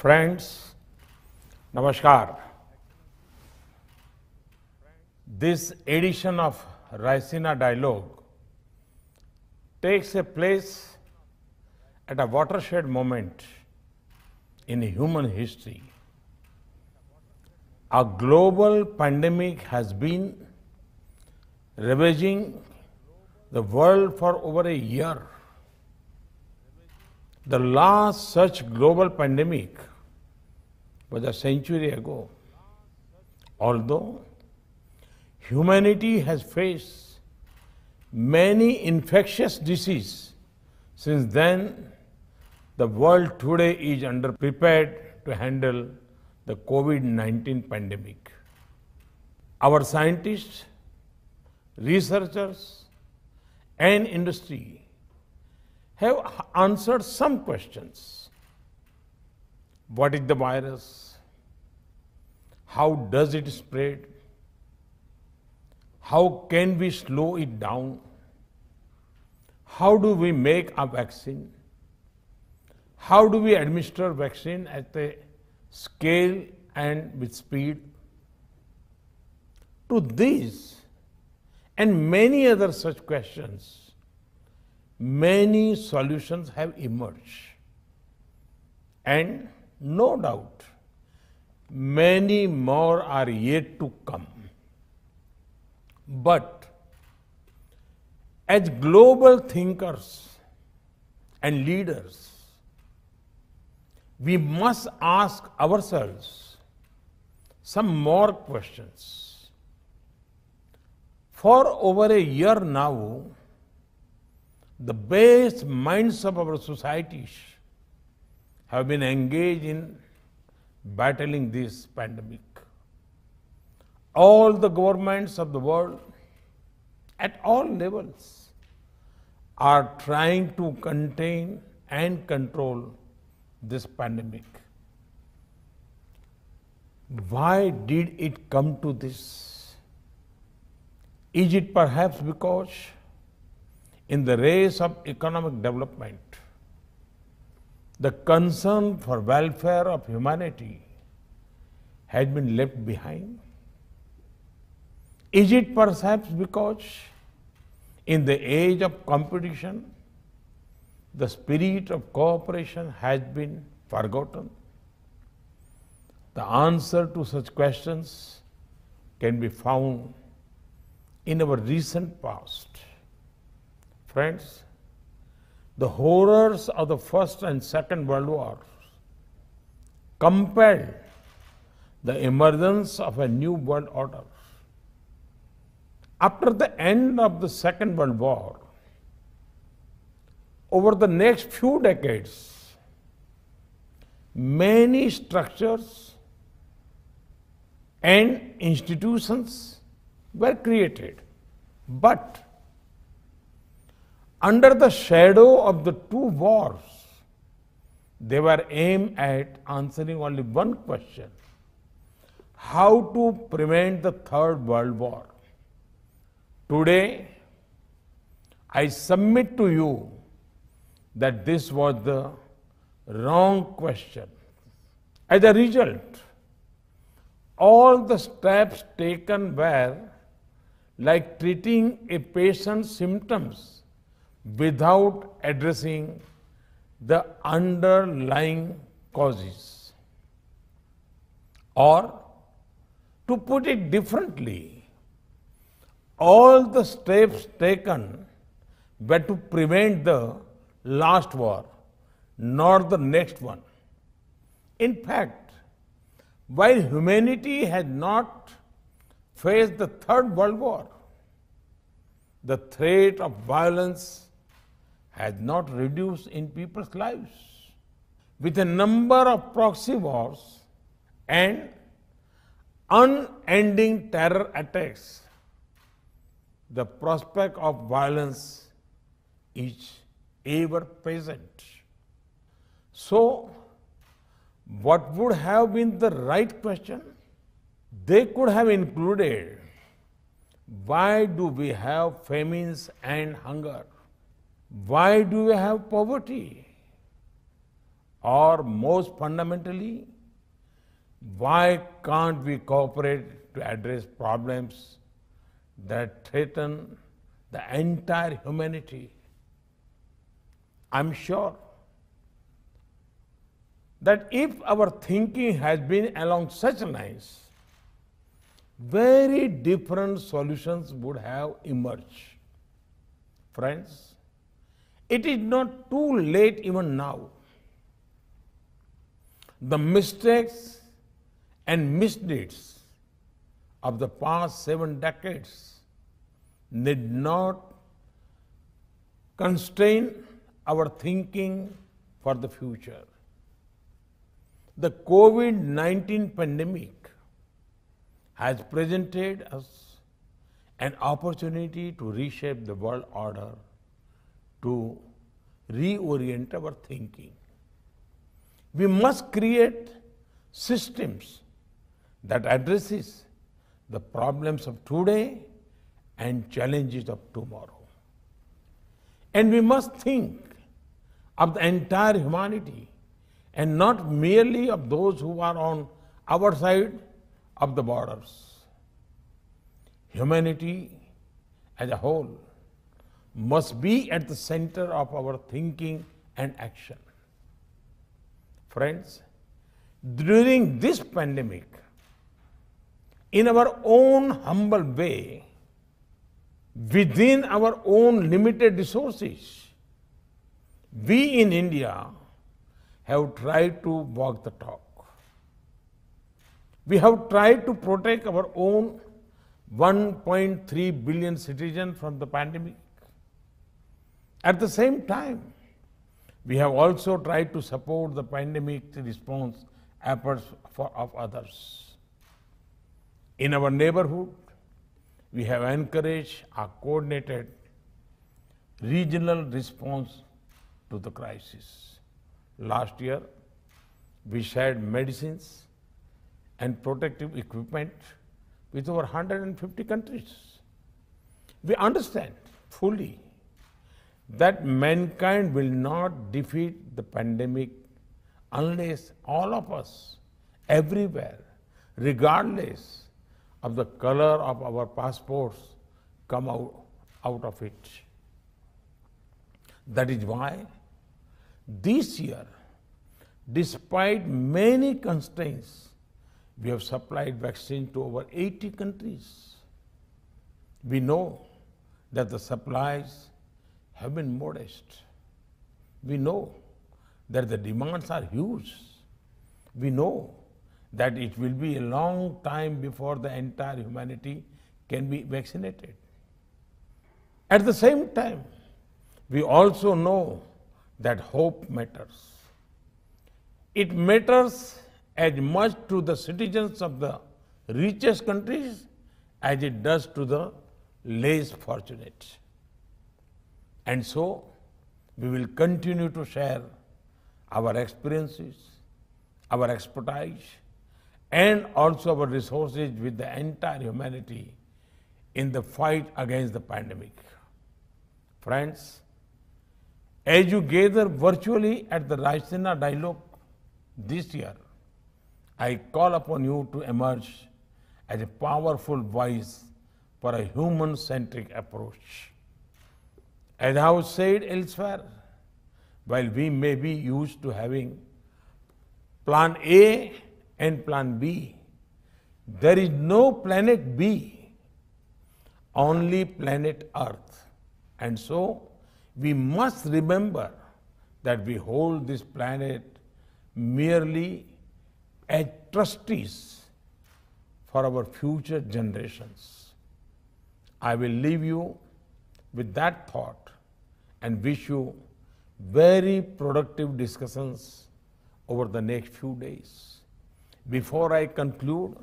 Friends, namaskar. this edition of Raisina Dialogue takes a place at a watershed moment in human history. A global pandemic has been ravaging the world for over a year. The last such global pandemic was a century ago. Although humanity has faced many infectious diseases since then, the world today is underprepared to handle the COVID 19 pandemic. Our scientists, researchers, and industry have answered some questions what is the virus? How does it spread? How can we slow it down? How do we make a vaccine? How do we administer vaccine at the scale and with speed? To these and many other such questions, many solutions have emerged. And no doubt, many more are yet to come. But as global thinkers and leaders, we must ask ourselves some more questions. For over a year now, the best minds of our societies have been engaged in battling this pandemic. All the governments of the world at all levels are trying to contain and control this pandemic. Why did it come to this? Is it perhaps because in the race of economic development, the concern for welfare of humanity has been left behind? Is it perhaps because in the age of competition, the spirit of cooperation has been forgotten? The answer to such questions can be found in our recent past. Friends, the horrors of the First and Second World Wars compelled the emergence of a new world order. After the end of the Second World War, over the next few decades, many structures and institutions were created. But under the shadow of the two wars, they were aimed at answering only one question how to prevent the Third World War. Today, I submit to you that this was the wrong question. As a result, all the steps taken were like treating a patient's symptoms without addressing the underlying causes. Or, to put it differently, all the steps taken were to prevent the last war, not the next one. In fact, while humanity has not faced the Third World War, the threat of violence has not reduced in people's lives. With a number of proxy wars and unending terror attacks, the prospect of violence is ever present. So, what would have been the right question? They could have included why do we have famines and hunger? Why do we have poverty? Or most fundamentally, why can't we cooperate to address problems that threaten the entire humanity? I'm sure that if our thinking has been along such lines, very different solutions would have emerged. Friends, it is not too late even now. The mistakes and misdeeds of the past seven decades need not constrain our thinking for the future. The COVID 19 pandemic has presented us an opportunity to reshape the world order to reorient our thinking. We must create systems that addresses the problems of today and challenges of tomorrow. And we must think of the entire humanity and not merely of those who are on our side of the borders. Humanity as a whole must be at the center of our thinking and action. Friends, during this pandemic, in our own humble way, within our own limited resources, we in India have tried to walk the talk. We have tried to protect our own 1.3 billion citizens from the pandemic at the same time, we have also tried to support the pandemic response efforts for, of others. In our neighborhood, we have encouraged a coordinated regional response to the crisis. Last year, we shared medicines and protective equipment with over 150 countries. We understand fully that mankind will not defeat the pandemic unless all of us, everywhere, regardless of the color of our passports, come out, out of it. That is why this year, despite many constraints, we have supplied vaccine to over 80 countries. We know that the supplies have been modest. We know that the demands are huge. We know that it will be a long time before the entire humanity can be vaccinated. At the same time, we also know that hope matters. It matters as much to the citizens of the richest countries as it does to the less fortunate. And so, we will continue to share our experiences, our expertise, and also our resources with the entire humanity in the fight against the pandemic. Friends, as you gather virtually at the Raisina Dialogue this year, I call upon you to emerge as a powerful voice for a human centric approach. As I have said elsewhere, while we may be used to having plan A and plan B, there is no planet B, only planet Earth. And so we must remember that we hold this planet merely as trustees for our future generations. I will leave you with that thought and wish you very productive discussions over the next few days. Before I conclude,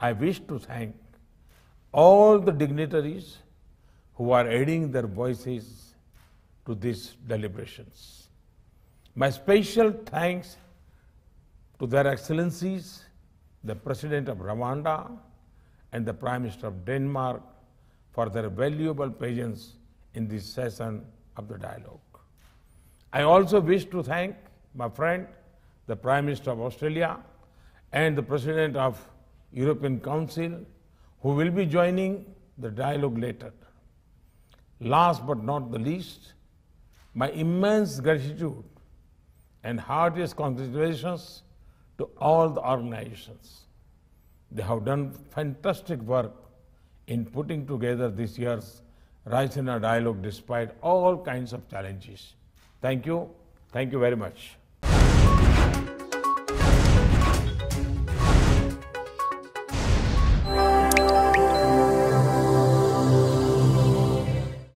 I wish to thank all the dignitaries who are adding their voices to these deliberations. My special thanks to their excellencies, the President of Rwanda and the Prime Minister of Denmark, for their valuable presence in this session of the dialogue. I also wish to thank my friend, the Prime Minister of Australia and the President of European Council, who will be joining the dialogue later. Last but not the least, my immense gratitude and heartiest congratulations to all the organizations. They have done fantastic work in putting together this year's Raisina dialogue despite all kinds of challenges. Thank you. Thank you very much.